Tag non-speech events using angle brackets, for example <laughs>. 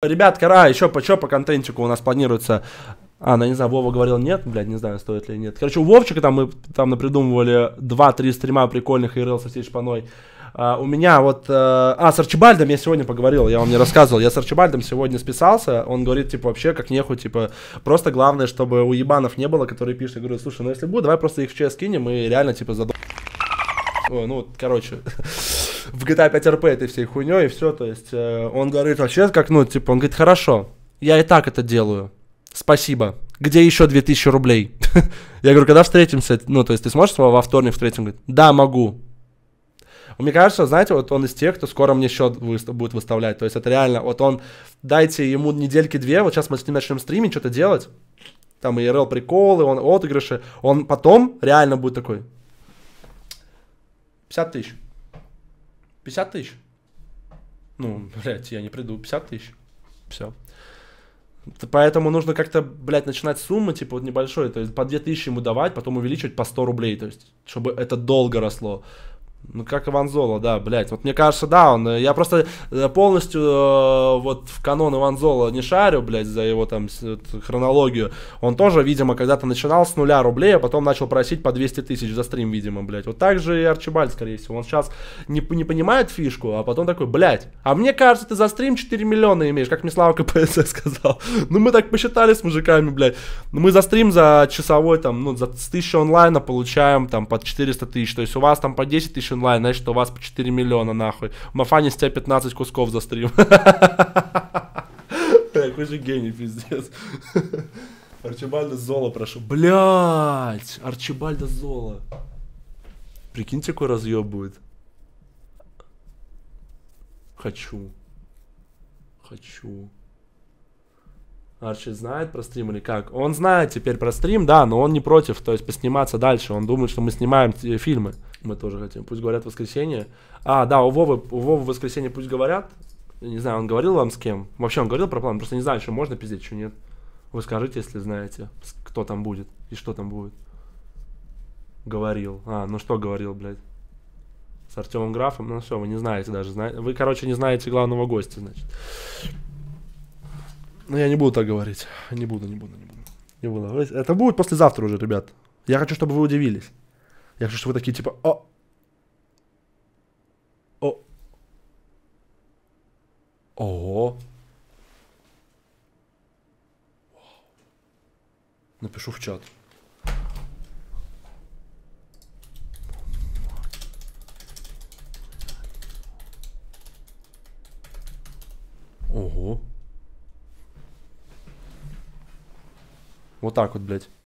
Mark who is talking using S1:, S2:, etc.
S1: Ребят, кара, еще по, по контентику у нас планируется... А, ну, не знаю, Вова говорил нет, блядь, не знаю, стоит ли нет. Короче, у Вовчика там мы там напридумывали 2-3 стрима прикольных ИРЛ со всей шпаной. А, у меня вот... А, а, с Арчибальдом я сегодня поговорил, я вам не рассказывал. Я с Арчибальдом сегодня списался, он говорит, типа, вообще, как неху, типа, просто главное, чтобы у ебанов не было, которые пишут. Я говорю, слушай, ну если будет, давай просто их в ЧС кинем и реально, типа, задо... Ой, ну, короче в GTA 5 RP этой всей хуйней, и все, то есть э, он говорит вообще как, ну, типа, он говорит, хорошо, я и так это делаю, спасибо, где еще 2000 рублей? <laughs> я говорю, когда встретимся, ну, то есть ты сможешь во вторник встретиться? Он говорит, да, могу. Мне кажется, знаете, вот он из тех, кто скоро мне счет будет выставлять. То есть это реально, вот он, дайте ему недельки-две, вот сейчас мы с ним начнем стримить, что-то делать, там и РЛ приколы, он отыгрыши, он потом реально будет такой, 50 тысяч. 50 тысяч. Ну, блядь, я не приду, 50 тысяч. Все. Поэтому нужно как-то, блядь, начинать суммы, типа, вот небольшой, то есть по 2000 ему давать, потом увеличивать по 100 рублей, то есть, чтобы это долго росло. Ну, как Иван Иванзола, да, блядь. Вот мне кажется, да, он... Э, я просто э, полностью э, вот в канон Иван Иванзола не шарю, блядь, за его там хронологию. Он тоже, видимо, когда-то начинал с нуля рублей, а потом начал просить по 200 тысяч за стрим, видимо, блядь. Вот так же и Арчибальд, скорее всего. Он сейчас не, не понимает фишку, а потом такой, блядь, а мне кажется, ты за стрим 4 миллиона имеешь, как мне Слава КПС <laughs> сказал. ну, мы так посчитали с мужиками, блядь. Ну, мы за стрим за часовой, там, ну, за с тысячи онлайна получаем, там, под 400 тысяч. То есть у вас там по 10 тысяч онлайн, значит, у вас по 4 миллиона, нахуй. Мафани с тебя 15 кусков за стрим. Какой <laughs> же гений, пиздец. Арчибальда Зола прошу. Блять! Арчибальда Зола. Прикиньте, какой разъеб будет. Хочу. Хочу. Арчи знает про стрим или как? Он знает теперь про стрим, да, но он не против, то есть посниматься дальше. Он думает, что мы снимаем фильмы. Мы тоже хотим. Пусть говорят в воскресенье. А, да, у Вовы, у Вовы воскресенье пусть говорят. Не знаю, он говорил вам с кем? Вообще он говорил про план, просто не знаю, что можно пиздеть, что нет. Вы скажите, если знаете, кто там будет и что там будет. Говорил. А, ну что говорил, блядь? С Артемом Графом? Ну все, вы не знаете даже. Вы, короче, не знаете главного гостя, значит. Ну я не буду так говорить. Не буду, не буду, не буду. Не буду. Это будет послезавтра уже, ребят. Я хочу, чтобы вы удивились. Я хочу, чтобы вы такие типа, о, о, ого. Напишу в чат. Ого. Вот так вот, блядь.